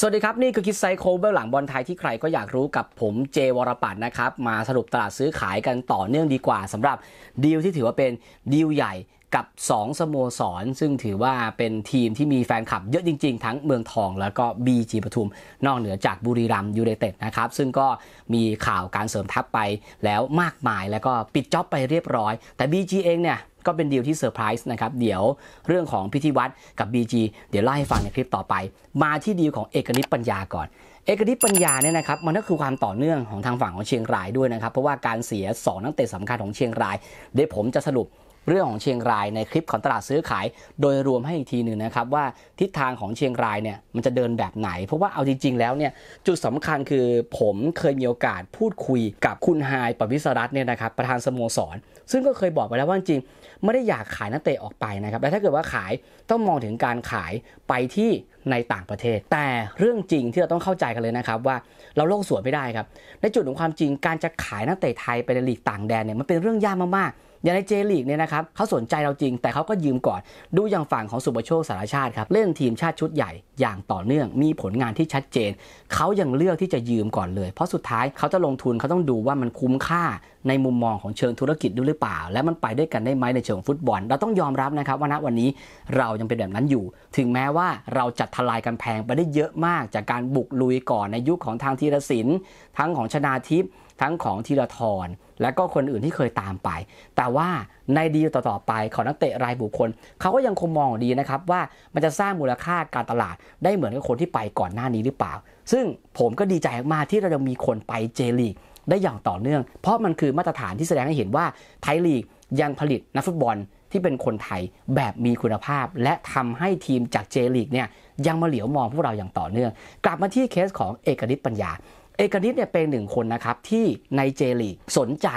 สวัสดีครับ นี่คือคิดไซโคเบื้องหลังบอลไทยที่ใครก็อยากรู้กับผมเจวรปัตนะครับ มาสรุปตลาดซื้อขายกันต่อเนื่องดีกว่า สำหรับดีลที่ถือว่าเป็นดีลใหญ่กับ 2 สโมสรซึ่งถือว่าเป็นทีมที่มีแฟนคลับเยอะจริงๆ ทั้งเมืองทองแล้วก็บีจีปทุม นอกเหนือจากบุรีรัมยูไนเต็ดนะครับ ซึ่งก็มีข่าวการเสริมทัพไปแล้วมากมายแล้วก็ปิดจ็อบไปเรียบร้อย แต่ BG เองเนี่ยก็เป็นดีลที่เซอร์ไพรส์นะครับ เดี๋ยวเรื่องของพิธีวัตรกับ BG เดี๋ยวเล่าให้ฟังในคลิปต่อไป มาที่ดีลของเอกนิตปัญญาก่อน เอกนิตปัญญาเนี่ยนะครับมันก็คือความต่อเนื่องของทางฝั่งของเชียงรายด้วยนะครับ เพราะว่าการเสีย 2 นักเตะสำคัญของเชียงรายเดี๋ยวผมจะสรุปเรื่องของเชียงรายในคลิปของตลาดซื้อขายโดยรวมให้อีกทีหนึ่งนะครับว่าทิศทางของเชียงรายเนี่ยมันจะเดินแบบไหน เพราะว่าเอาจริงๆแล้วเนี่ยจุดสำคัญคือผมเคยมีโอกาสพูดคุยกับคุณไฮปวิสรัตเนี่ยนะครับประธานสโมสร ซึ่งก็เคยบอกไปแล้วว่าจริงไม่ได้อยากขายนักเตะออกไปนะครับแต่ถ้าเกิดว่าขายต้องมองถึงการขายไปที่ในต่างประเทศ แต่เรื่องจริงที่เราต้องเข้าใจกันเลยนะครับว่าเราโลกสวยไม่ได้ครับในจุดของความจริง การจะขายนักเตะไทยไปในลีกต่างแดนเนี่ยมันเป็นเรื่องยากมากๆอย่างในเจลีกเนี่ยนะครับเขาสนใจเราจริง แต่เขาก็ยืมก่อน ดูอย่างฝั่งของสุบโชคสารชาติครับ เล่น ทีมชาติชุดใหญ่อย่างต่อเนื่องมีผลงานที่ชัดเจนเขายังเลือกที่จะยืมก่อนเลย เพราะสุดท้ายเขาจะลงทุนเขาต้องดูว่ามันคุ้มค่าในมุมมองของเชิงธุรกิจด้วยหรือเปล่า และมันไปด้วยกันได้ไหมในเชิงฟุตบอลเราต้องยอมรับนะครับว่าณวันนี้เรายังเป็นแบบนั้นอยู่ ถึงแม้ว่าเราจะทลายกำแพงไปได้เยอะมากจากการบุกลุยก่อนในยุคขของทางธีรศิลป์ทั้งของชนาทิพย์ทั้งของธีรทรและก็คนอื่นที่เคยตามไป แต่ว่าในดีลต่อๆไป ของนักเตะรายบุคคล เขาก็ยังคงมองดีนะครับ ว่ามันจะสร้างมูลค่าการตลาดได้เหมือนกับคนที่ไปก่อนหน้านี้หรือเปล่า ซึ่งผมก็ดีใจมากที่เราจะมีคนไปเจลีกได้อย่างต่อเนื่อง เพราะมันคือมาตรฐานที่แสดงให้เห็นว่า ไทยลีกยังผลิตนักฟุตบอลที่เป็นคนไทยแบบมีคุณภาพ และทำให้ทีมจากเจลีกเนี่ยยังมาเหลียวมองพวกเราอย่างต่อเนื่อง กลับมาที่เคสของเอกฤทธิ์ปัญญาเอกนิตเนี่ยเป็นหนึ่งคนนะครับ ที่ในเจลีกสนใจ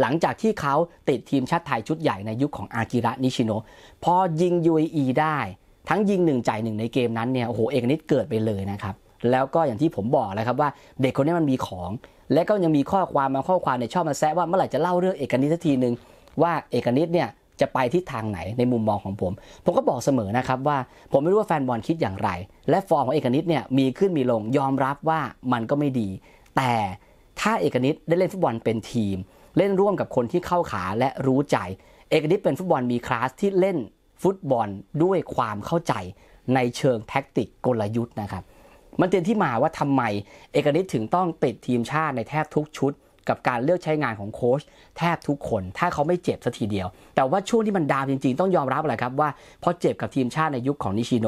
หลังจากที่เขาติดทีมชาติไทยชุดใหญ่ในยุคขของอากิระนิชิโนพอยิงยูเอีได้ทั้งยิงหนึ่งจ่ายหนึ่งในเกมนั้นเนี่ย โอ้โหเอกนิตเกิดไปเลยนะครับ แล้วก็อย่างที่ผมบอกแล้วครับว่าเด็กคนนี้มันมีของ และก็ยังมีข้อความมาข้อความเนี่ยชอบมาแซะว่าเมื่อไหร่จะเล่าเรื่องเอกนิตสักทีหนึ่งว่าเอกนิตเนี่ยจะไปทิศทางไหนในมุมมองของผม ผมก็บอกเสมอนะครับว่าผมไม่รู้ว่าแฟนบอลคิดอย่างไร และฟอร์มของเอกนิตเนี่ยมีขึ้นมีลงยอมรับว่ามันก็ไม่ดี แต่ถ้าเอกนิตได้เล่นฟุตบอลเป็นทีม เล่นร่วมกับคนที่เข้าขาและรู้ใจเอกนิตเป็นฟุตบอลมีคลาสที่เล่นฟุตบอลด้วยความเข้าใจในเชิงแท็กติกกลยุทธ์นะครับมันเป็นที่มาว่าทำไม เอกนิตถึงต้องติดทีมชาติในแทบทุกชุดกับการเลือกใช้งานของโค้ชแทบทุกคน ถ้าเขาไม่เจ็บสัทีเดียว แต่ว่าช่วงที่มันดาวจริงๆต้องยอมรับเลยครับ ว่าพอเจ็บกับทีมชาติในยุคของนิชิโน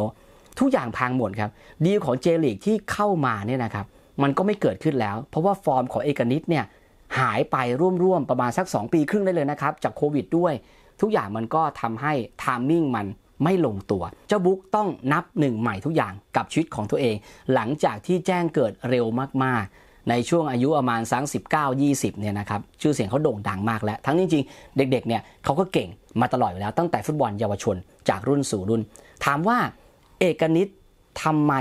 ทุกอย่างพังหมดครับดีของเจลิกที่เข้ามาเนี่ยนะครับมันก็ไม่เกิดขึ้นแล้ว เพราะว่าฟอร์มของเอกนิตเนี่ยหายไปร่วมๆ ประมาณสัก 2 ปีครึ่งได้เลยนะครับ จากโควิดด้วยทุกอย่างมันก็ทำให้ทามมิ่งมันไม่ลงตัวเจ้าบุ๊กต้องนับหนึ่งใหม่ทุกอย่างกับชีวิตของตัวเอง หลังจากที่แจ้งเกิดเร็วมากๆในช่วงอายุประมาณสัก19-20เนี่ยนะครับ ชื่อเสียงเขาโด่งดังมากแล้ว ทั้งจริง ๆ เด็ก ๆ เนี่ยเขาก็เก่งมาตลอดอยู่แล้วตั้งแต่ฟุตบอลเยาวชนจากรุ่นสู่รุ่น ถามว่าเอกนิตทำไม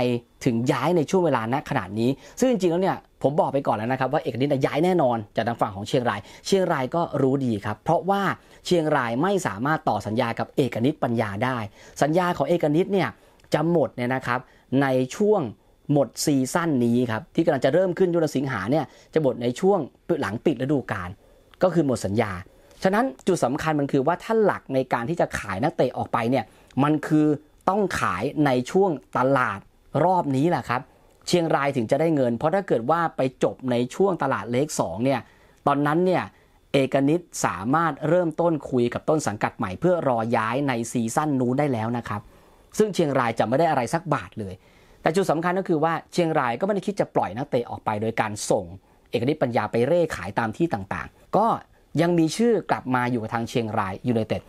ถึงย้ายในช่วงเวลาณขนาดนี้ ซึ่งจริงๆแล้วเนี่ยผมบอกไปก่อนแล้วนะครับว่าเอกนิตย้ายแน่นอนจากทางฝั่งของเชียงราย เชียงรายก็รู้ดีครับ เพราะว่าเชียงรายไม่สามารถต่อสัญญากับเอกนิตปัญญาได้ สัญญาของเอกนิตเนี่ยจะหมดเนี่ยนะครับในช่วงหมดซีซั่นนี้ครับที่กำลังจะเริ่มขึ้นยุนสิงหาเนี่ยจะหมดในช่วงหลังปิดฤดูกาลก็คือหมดสัญญาฉะนั้นจุดสำคัญมันคือว่าถ้าหลักในการที่จะขายนักเตะออกไปเนี่ยมันคือต้องขายในช่วงตลาดรอบนี้แหละครับ เชียงรายถึงจะได้เงิน เพราะถ้าเกิดว่าไปจบในช่วงตลาดเลข2เนี่ยตอนนั้นเนี่ยเอกนิตสามารถเริ่มต้นคุยกับต้นสังกัดใหม่เพื่อรอย้ายในซีซั่นนู้นได้แล้วนะครับ ซึ่งเชียงรายจะไม่ได้อะไรสักบาทเลยแต่จุดสำคัญก็คือว่าเชียงรายก็ไม่ได้คิดจะปล่อยนักเตะออกไปโดยการส่ง เอกนิตปัญญาไปเร่ขายตามที่ต่างๆ ก็ยังมีชื่อกลับมาอยู่กับทางเชียงรายยูไนเต็ด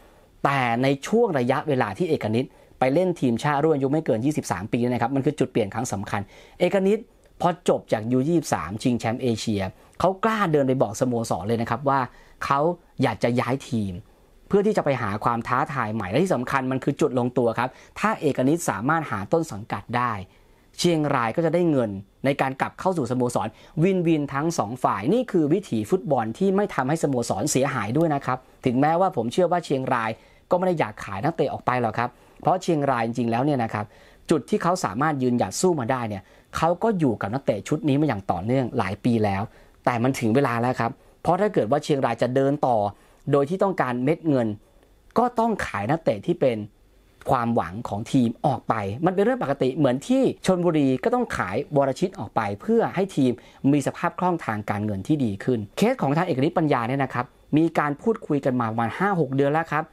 แต่ในช่วงระยะเวลาที่เอกนิตไปเล่นทีมชาติรุ่นอายุไม่เกิน 23 ปีนะครับ มันคือจุดเปลี่ยนครั้งสำคัญ เอกนิตพอจบจากยู23ชิงแชมป์เอเชีย เขากล้าเดินไปบอกสโมสรเลยนะครับว่าเขาอยากจะย้ายทีม เพื่อที่จะไปหาความท้าทายใหม่และที่สำคัญ มันคือจุดลงตัวครับถ้าเอกนิตสามารถหาต้นสังกัดได้เชียงรายก็จะได้เงินในการกลับเข้าสู่สโมสรวินวินทั้ง 2 ฝ่าย นี่คือวิถีฟุตบอลที่ไม่ทำให้สโมสรเสียหายด้วยนะครับถึงแม้ว่าผมเชื่อว่าเชียงรายก็ไม่ได้อยากขายนักเตะออกไปหรอกครับเพราะเชียงรายจริงๆแล้วเนี่ยนะครับ จุดที่เขาสามารถยืนหยัดสู้มาได้เนี่ยเขาก็อยู่กับนักเตะชุดนี้มาอย่างต่อเนื่องหลายปีแล้ว แต่มันถึงเวลาแล้วครับเพราะถ้าเกิดว่าเชียงรายจะเดินต่อ โดยที่ต้องการเม็ดเงิน ก็ต้องขายนักเตะที่เป็นความหวังของทีมออกไปมันเป็นเรื่องปกติเหมือนที่ชนบุรีก็ต้องขายบรชิตออกไป เพื่อให้ทีมมีสภาพคล่องทางการเงินที่ดีขึ้น เคสของทางเอกฤทธิ์ปัญญาเนี่ยนะครับ มีการพูดคุยกันมาประมาณ5-6 เดือนแล้วครับ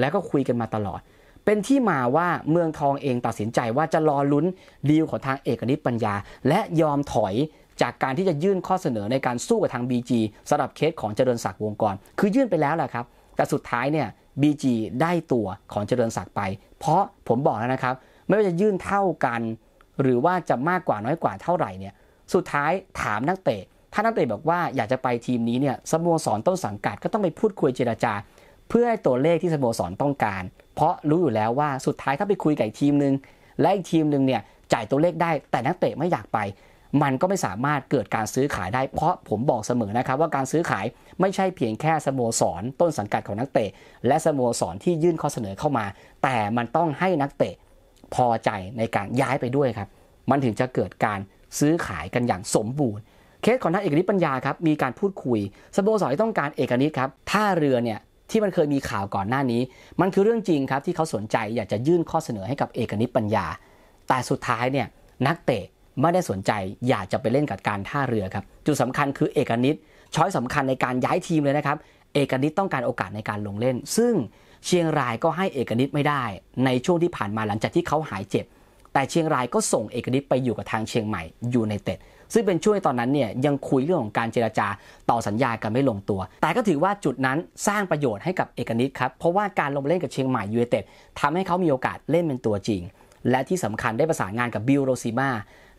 แล้วก็คุยกันมาตลอด เป็นที่มาว่าเมืองทองเองตัดสินใจว่าจะรอลุ้นดีลของทางเอกนิปัญญา และยอมถอย จากการที่จะยื่นข้อเสนอในการสู้กับทาง BG สำหรับเคสของเจริญศักดิ์วงกร คือยื่นไปแล้วแหละครับแต่สุดท้ายเนี่ยบีจีได้ตัวของเจริญศักดิ์ไป เพราะผมบอกแล้วนะครับ ไม่ว่าจะยื่นเท่ากัน หรือว่าจะมากกว่าน้อยกว่าเท่าไหร่เนี่ย สุดท้ายถามนักเตะ ถ้านักเตะบอกว่าอยากจะไปทีมนี้เนี่ยสโมสรต้นสังกัดก็ต้องไปพูดคุยเจราจา เพื่อให้ตัวเลขที่สโมสรต้องการเพราะรู้อยู่แล้วว่าสุดท้ายถ้าไปคุยกับทีมหนึ่งและอีกทีมหนึ่งเนี่ยจ่ายตัวเลขได้แต่นักเตะไม่อยากไปมันก็ไม่สามารถเกิดการซื้อขายได้เพราะผมบอกเสมอนะครับ ว่าการซื้อขายไม่ใช่เพียงแค่สโมสรต้นสังกัดของนักเตะ และสโมสรที่ยื่นข้อเสนอเข้ามา แต่มันต้องให้นักเตะพอใจในการย้ายไปด้วยครับมันถึงจะเกิดการซื้อขายกันอย่างสมบูรณ์เคสของนักเอกนิปัญญาครับมีการพูดคุย สโมสรที่ต้องการเอกนิครับท่าเรือเนี่ยที่มันเคยมีข่าวก่อนหน้านี้ มันคือเรื่องจริงครับที่เขาสนใจอยากจะยื่นข้อเสนอให้กับเอกนิปัญญา แต่สุดท้ายเนี่ยนักเตะไม่ได้สนใจอยากจะไปเล่นกับการท่าเรือครับ จุดสำคัญคือเอกนิตช้อยสำคัญในการย้ายทีมเลยนะครับเอกนิตต้องการโอกาสในการลงเล่น ซึ่งเชียงรายก็ให้เอกนิตไม่ได้ ในช่วงที่ผ่านมาหลังจากที่เขาหายเจ็บ แต่เชียงรายก็ส่งเอกนิตไปอยู่กับทางเชียงใหม่ยูไนเต็ด ซึ่งเป็นช่วงตอนนั้นเนี่ย ยังคุยเรื่องของการเจราจา ต่อสัญญากันไม่ลงตัว แต่ก็ถือว่าจุดนั้นสร้างประโยชน์ให้กับเอกนิตครับเพราะว่าการลงเล่นกับเชียงใหม่ยูไนเต็ดทำให้เขามีโอกาสเล่นเป็นตัวจริง และที่สำคัญได้ประสานงานกับบิลโรซิมา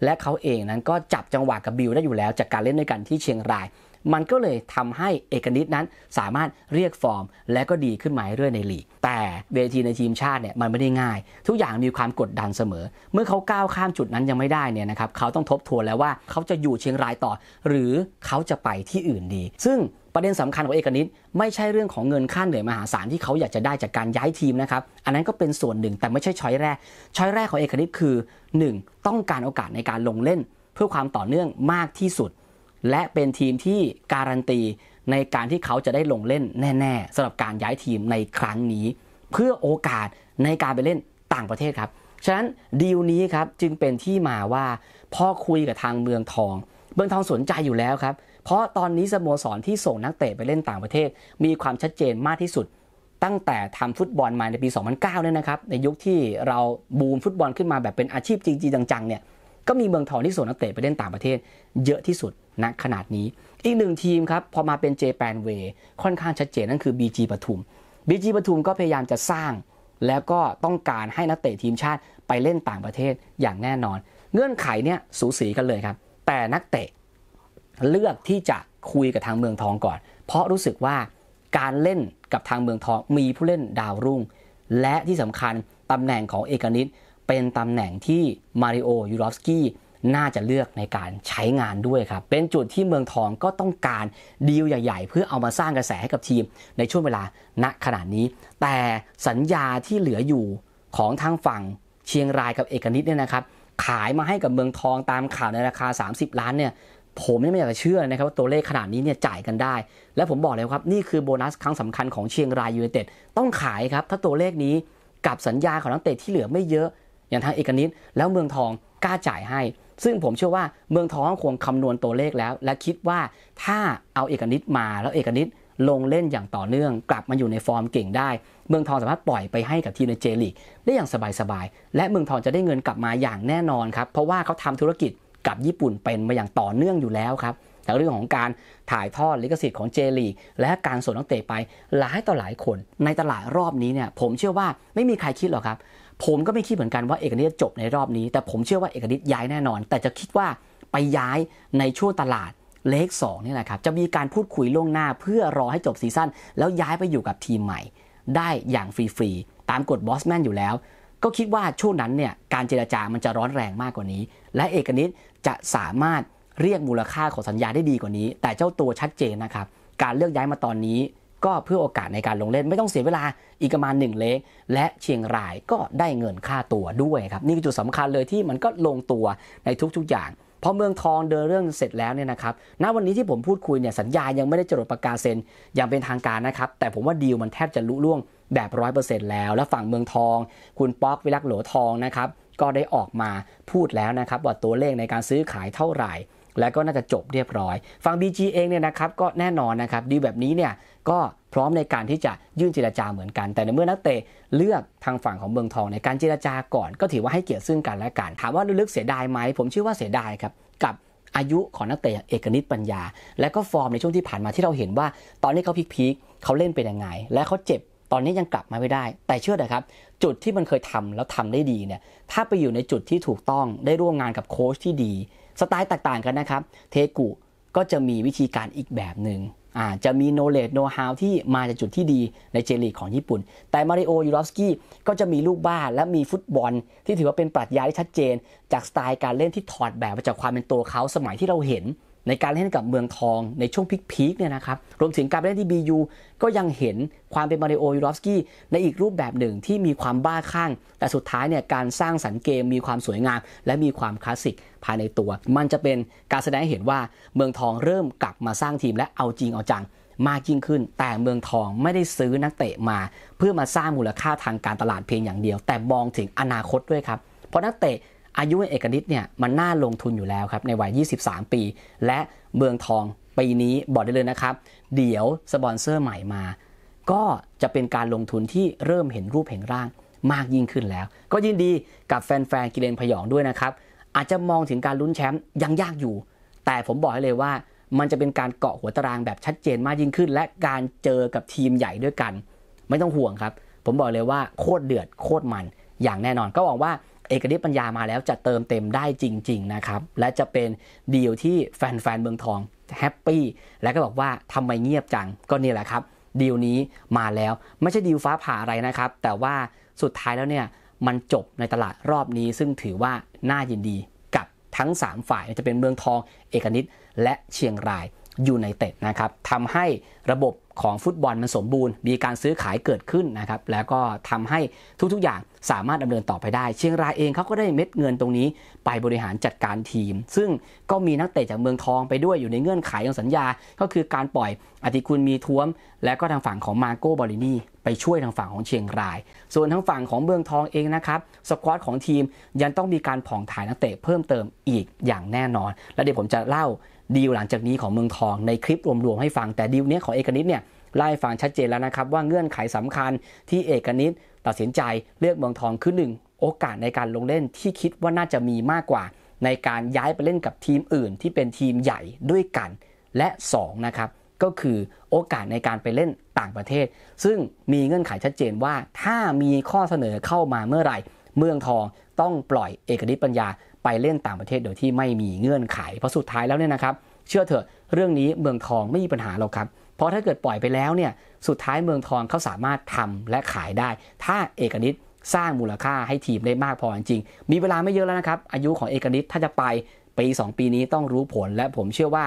และเขาเองนั้นก็จับจังหวะกับบิลได้อยู่แล้วจากการเล่นด้วยกันที่เชียงราย มันก็เลยทำให้เอกนิตนั้นสามารถเรียกฟอร์ม และก็ดีขึ้นมาเรื่อยในลีกแต่เวทีในทีมชาติเนี่ยมันไม่ได้ง่าย ทุกอย่างมีความกดดันเสมอ เมื่อเขาก้าวข้ามจุดนั้นยังไม่ได้เนี่ยนะครับเขาต้องทบทวนแล้วว่าเขาจะอยู่เชียงรายต่อ หรือเขาจะไปที่อื่นดี ซึ่งประเด็นสำคัญของเอกนิตไม่ใช่เรื่องของเงินค่าเหนื่อยมหาศาลที่เขาอยากจะได้จากการย้ายทีมนะครับอันนั้นก็เป็นส่วนหนึ่งแต่ไม่ใช่ช้อยแรกช้อยแรกของเอกนิตคือ 1. ต้องการโอกาสในการลงเล่น เพื่อความต่อเนื่องมากที่สุด และเป็นทีมที่การันตีในการที่เขาจะได้ลงเล่น แน่ ๆสำหรับการย้ายทีมในครั้งนี้ เพื่อโอกาสในการไปเล่นต่างประเทศครับฉะนั้นดีลนี้ครับจึงเป็นที่มาว่าพ่อคุยกับทางเมืองทอง เมืองทองสนใจอยู่แล้วครับเพราะตอนนี้สโมสรที่ส่งนักเตะไปเล่นต่างประเทศ มีความชัดเจนมากที่สุด ตั้งแต่ทำฟุตบอลมาในปี 2009 เนี่ยนะครับ ในยุคที่เราบูมฟุตบอลขึ้นมาแบบเป็นอาชีพจริงๆ จังๆ เนี่ยก็มีเมืองทองที่ส่งนักเตะไปเล่นต่างประเทศ เยอะที่สุดณขนาดนี้ อีกหนึ่งทีมครับ พอมาเป็นเจแปนเวค่อนข้างชัดเจนนั่นคือ BG ปทุม BG ปทุมก็พยายามจะสร้าง แล้วก็ต้องการให้นักเตะทีมชาติไปเล่นต่างประเทศอย่างแน่นอน เงื่อนไขเนี่ยสูสีกันเลยครับแต่นักเตะเลือกที่จะคุยกับทางเมืองทองก่อน เพราะรู้สึกว่าการเล่นกับทางเมืองทองมีผู้เล่นดาวรุ่ง และที่สำคัญตำแหน่งของเอกนิตเป็นตำแหน่งที่มาริโอยูรอฟสกี้น่าจะเลือกในการใช้งานด้วยครับ เป็นจุดที่เมืองทองก็ต้องการ ดีลใหญ่ๆ เพื่อเอามาสร้างกระแสให้กับทีมในช่วงเวลาณขณะนี้ แต่สัญญาที่เหลืออยู่ของทางฝั่งเชียงรายกับเอกนิตเนี่ยนะครับขายมาให้กับเมืองทองตามข่าวในราคา 30ล้านเนี่ยผมไม่อยากจะเชื่อนะครับว่าตัวเลขขนาดนี้เนี่ยจ่ายกันได้ และผมบอกเลยครับ นี่คือโบนัสครั้งสำคัญของเชียงรายยูเนเต็ดต้องขายครับถ้าตัวเลขนี้กับสัญญาของนักเตะที่เหลือไม่เยอะ อย่างทางเอกนิตแล้วเมืองทองกล้าจ่ายให้ ซึ่งผมเชื่อว่าเมืองทองคงคำนวณตัวเลขแล้ว และคิดว่า ถ้าเอาเอกนิตมาแล้วเอกนิตลงเล่นอย่างต่อเนื่อง กลับมาอยู่ในฟอร์มเก่งได้เมืองทองสามารถปล่อยไปให้กับทีมในเจลีกได้อย่างสบายๆและเมืองทองจะได้เงินกลับมาอย่างแน่นอนครับเพราะว่าเขาทำธุรกิจกับญี่ปุ่นเป็นมาอย่างต่อเนื่องอยู่แล้วครับทั้งเรื่องของการถ่ายทอดลิขสิทธิ์ของเจลีและการส่งนักเตะไป หลายต่อหลายคนในตลาดรอบนี้เนี่ยผมเชื่อว่าไม่มีใครคิดหรอกครับผมก็ไม่คิดเหมือนกันว่าเอกนิตจบในรอบนี้แต่ผมเชื่อว่าเอกนิตย้ายแน่นอน แต่จะคิดว่าไปย้ายในช่วงตลาดเลข2นี่แหละครับจะมีการพูดคุยล่วงหน้าเพื่อรอให้จบซีซั่นแล้วย้ายไปอยู่กับทีมใหม่ ได้อย่างฟรีๆตามกฎบอสแมนอยู่แล้วก็คิดว่าช่วงนั้นเนี่ยการเจราจามันจะร้อนแรงมากกว่านี้ และเอกนิตจะสามารถเรียกมูลค่าของสัญญาได้ดีกว่านี้ แต่เจ้าตัวชัดเจนนะครับการเลือกย้ายมาตอนนี้ ก็เพื่อโอกาสในการลงเล่น ไม่ต้องเสียเวลาอีกประมาณหนึ่งเลกและเชียงรายก็ได้เงินค่าตัวด้วยครับนี่คือจุดสำคัญเลยที่มันก็ลงตัวในทุกๆอย่างพอเมืองทองเดินเรื่องเสร็จแล้วเนี่ยนะครับณวันนี้ที่ผมพูดคุยเนี่ยสัญญายังไม่ได้จดประกาศเซ็นอย่างเป็นทางการนะครับแต่ผมว่าดีลมันแทบจะลุล่วงแบบร้อยเปอร์เซ็นต์แล้วและฝั่งเมืองทอง คุณป๊อก วิลักษ์โหลทองนะครับก็ได้ออกมาพูดแล้วนะครับ ว่าตัวเลขในการซื้อขายเท่าไหร่ และก็น่าจะจบเรียบร้อยฝั่ง BG เองเนี่ยนะครับ ก็แน่นอนนะครับดีแบบนี้เนี่ยก็พร้อมในการที่จะยื่นเจรจาเหมือนกัน แต่ในเมื่อนักเตะเลือกทางฝั่งของเมืองทองในการเจรจาก่อนก็ถือว่าให้เกียรติซึ่งกันและกันถามว่าลึกๆเสียดายไหมผมเชื่อว่าเสียดายครับกับอายุของนักเตะเอกนิตปัญญา และก็ฟอร์มในช่วงที่ผ่านมาที่เราเห็นว่า ตอนนี้เขาพีคๆเขาเล่นเป็นยังไง และเขาเจ็บตอนนี้ยังกลับมาไม่ได้ แต่เชื่อเถอะครับ จุดที่มันเคยทำแล้วทำได้ดีเนี่ย ถ้าไปอยู่ในจุดที่ถูกต้อง ได้ร่วมงานกับโค้ชที่ดี สไตล์ต่างกันนะครับ เทกุ ก็จะมีวิธีการอีกแบบหนึ่งอาจจะมีโนเลดโนฮาวที่มาจากจุดที่ดีในเจลีกของญี่ปุ่น แต่มาริโอ ยูรอฟสกี้ ก็จะมีลูกบ้านและมีฟุตบอล ที่ถือว่าเป็นปรัชญาที่ชัดเจน จากสไตล์การเล่นที่ถอดแบบมาจากความเป็นตัวเขาสมัยที่เราเห็นในการเล่นกับเมืองทองในช่วงพีคๆเนี่ยนะครับรวมถึงการเล่นที่บียูก็ยังเห็นความเป็นมาริโอยูรอฟสกี้ในอีกรูปแบบหนึ่งที่มีความบ้าคลั่งแต่สุดท้ายเนี่ยการสร้างสรรค์เกมมีความสวยงาม และมีความคลาสสิกภายในตัว มันจะเป็นการแสดงให้เห็นว่าเมืองทองเริ่มกลับมาสร้างทีมและเอาจริงเอาจังมากยิ่งขึ้น แต่เมืองทองไม่ได้ซื้อนักเตะมาเพื่อมาสร้างมูลค่าทางการตลาดเพียงอย่างเดียว แต่มองถึงอนาคตด้วยครับเพราะนักเตะอายุเอกนิตเนี่ยมันน่าลงทุนอยู่แล้วครับในวัย 23 ปี และเมืองทอง ปีนี้ บอกได้เลยนะครับเดี๋ยวสปอนเซอร์ใหม่มา ก็จะเป็นการลงทุนที่เริ่มเห็นรูปเห็นร่างมากยิ่งขึ้นแล้ว ก็ยินดีกับแฟนๆกิเลนพยองด้วยนะครับอาจจะมองถึงการลุ้นแชมป์ยังยากอยู่ แต่ผมบอกให้เลยว่ามันจะเป็นการเกาะหัวตารางแบบชัดเจนมากยิ่งขึ้น และการเจอกับทีมใหญ่ด้วยกัน ไม่ต้องห่วงครับ ผมบอกเลยว่าโคตรเดือดโคตรมันอย่างแน่นอนก็หวังว่าเอกฤทธิ์ปัญญามาแล้วจะเติมเต็มได้จริงๆนะครับ และจะเป็นดีลที่แฟนๆเมืองทองแฮปปี้และก็บอกว่าทำไมเงียบจังก็นี่แหละครับดีลนี้มาแล้วไม่ใช่ดีลฟ้าผ่าอะไรนะครับ แต่ว่าสุดท้ายแล้วเนี่ย มันจบในตลาดรอบนี้ ซึ่งถือว่าน่ายินดีกับทั้ง 3 ฝ่าย จะเป็นเมืองทองเอกนิตและเชียงรายยูไนเต็ดนะครับทำให้ระบบของฟุตบอลมันสมบูรณ์มีการซื้อขายเกิดขึ้นนะครับ แล้วก็ทำให้ทุกๆอย่างสามารถดำเนินต่อไปได้เชียงรายเองเขาก็ได้เม็ดเงินตรงนี้ไปบริหารจัดการทีม ซึ่งก็มีนักเตะจากเมืองทองไปด้วยอยู่ในเงื่อนไขของสัญญา ก็คือการปล่อยอธิคุณมีท้วม และก็ทางฝั่งของมาโกบอลินีไปช่วยทางฝั่งของเชียงรายส่วนทางฝั่งของเมืองทองเองนะครับสควอตของทีมยังต้องมีการผ่องถ่ายนักเตะเพิ่มเติมอีกอย่างแน่นอน และเดี๋ยวผมจะเล่าดีลหลังจากนี้ของเมืองทองในคลิปรวมๆให้ฟังแต่ดีลนี้ของเอกนิตเนี่ยไล่ฟังชัดเจนแล้วนะครับ ว่าเงื่อนไขสำคัญที่เอกนิตตัดสินใจเลือกเมืองทองคือหนึ่งโอกาสในการลงเล่นที่คิดว่าน่าจะมีมากกว่าในการย้ายไปเล่นกับทีมอื่นที่เป็นทีมใหญ่ด้วยกันและ2นะครับก็คือโอกาสในการไปเล่นต่างประเทศ ซึ่งมีเงื่อนไขชัดเจนว่าถ้ามีข้อเสนอเข้ามาเมื่อไหร่เมืองทองต้องปล่อยเอกนิตปัญญาไปเล่นต่างประเทศ โดยที่ไม่มีเงื่อนไข เพราะสุดท้ายแล้วเนี่ยนะครับ เชื่อเถอะเรื่องนี้เมืองทองไม่มีปัญหาหรอกครับ เพราะถ้าเกิดปล่อยไปแล้วเนี่ย สุดท้ายเมืองทองเขาสามารถทำและขายได้ ถ้าเอกนิตสร้างมูลค่าให้ทีมได้มากพอจริงมีเวลาไม่เยอะแล้วนะครับ อายุของเอกนิตถ้าจะไปปี2ปีนี้ต้องรู้ผล และผมเชื่อว่า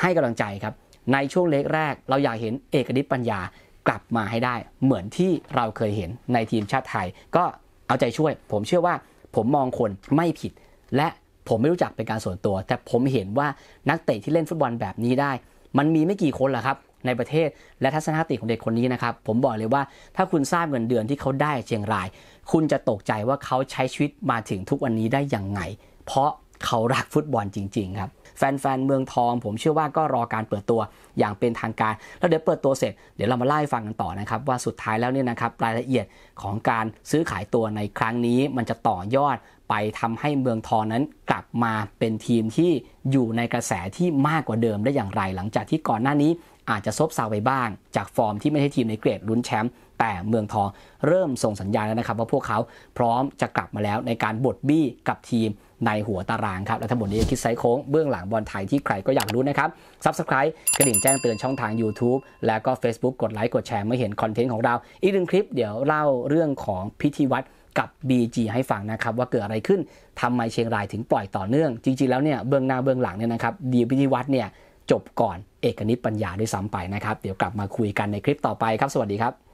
ให้กำลังใจครับ ในช่วงเล็กแรกเราอยากเห็นเอกนิตปัญญากลับมาให้ได้ เหมือนที่เราเคยเห็นในทีมชาติไทยก็เอาใจช่วย ผมเชื่อว่าผมมองคนไม่ผิด และผมไม่รู้จักเป็นการส่วนตัว แต่ผมเห็นว่านักเตะที่เล่นฟุตบอลแบบนี้ได้ มันมีไม่กี่คนหละครับ ในประเทศและทัศนคติของเด็กคนนี้นะครับ ผมบอกเลยว่าถ้าคุณทราบเงินเดือนที่เขาได้เชียงราย คุณจะตกใจว่าเขาใช้ชีวิตมาถึงทุกวันนี้ได้อย่างไง เพราะเขารักฟุตบอลจริงๆครับแฟนๆเมืองทองผมเชื่อว่าก็รอการเปิดตัวอย่างเป็นทางการแล้วเดี๋ยวเปิดตัวเสร็จ เดี๋ยวเรามาไล่ฟังกันต่อนะครับ ว่าสุดท้ายแล้วเนี่ยนะครับ รายละเอียดของการซื้อขายตัวในครั้งนี้ มันจะต่อยอดไปทำให้เมืองทองนั้นกลับมาเป็นทีมที่อยู่ในกระแสที่มากกว่าเดิมได้อย่างไร หลังจากที่ก่อนหน้านี้อาจจะซบเซาไปบ้าง จากฟอร์มที่ไม่ใช่ทีมในเกรดลุ้นแชมป์แต่เมืองทองเริ่มส่งสัญญาณแล้วนะครับว่าพวกเขาพร้อมจะกลับมาแล้วในการบดบี้กับทีมในหัวตารางครับและทั้งหมดนี้คิดไซโค้งเบื้องหลังบอลไทยที่ใครก็อยากรู้นะครับซับสไคร b ์กระดิ่งแจ้งเตือนช่องทาง YouTube แล้วก็ Facebook กดไลค์กดแชร์เมื่อเห็นคอนเทนต์ของเรา อีกหนึ่งคลิปเดี๋ยวเล่าเรื่องของพิธีวัดกับ BG ให้ฟังนะครับว่าเกิดอะไรขึ้นทำไมเชียงรายถึงปล่อยต่อเนื่องจริงๆ แล้วเนี่ยเบื้องหน้าเบื้องหลังเนี่ยนะครับดีพิธีวัดเนี่ยจบก่อนเอกนิตปัญญาด้วยซ้ำไปนะครับเดี๋ยวกลับมาคุยกันในคลิปต่อไปครับ สวัสดีครับ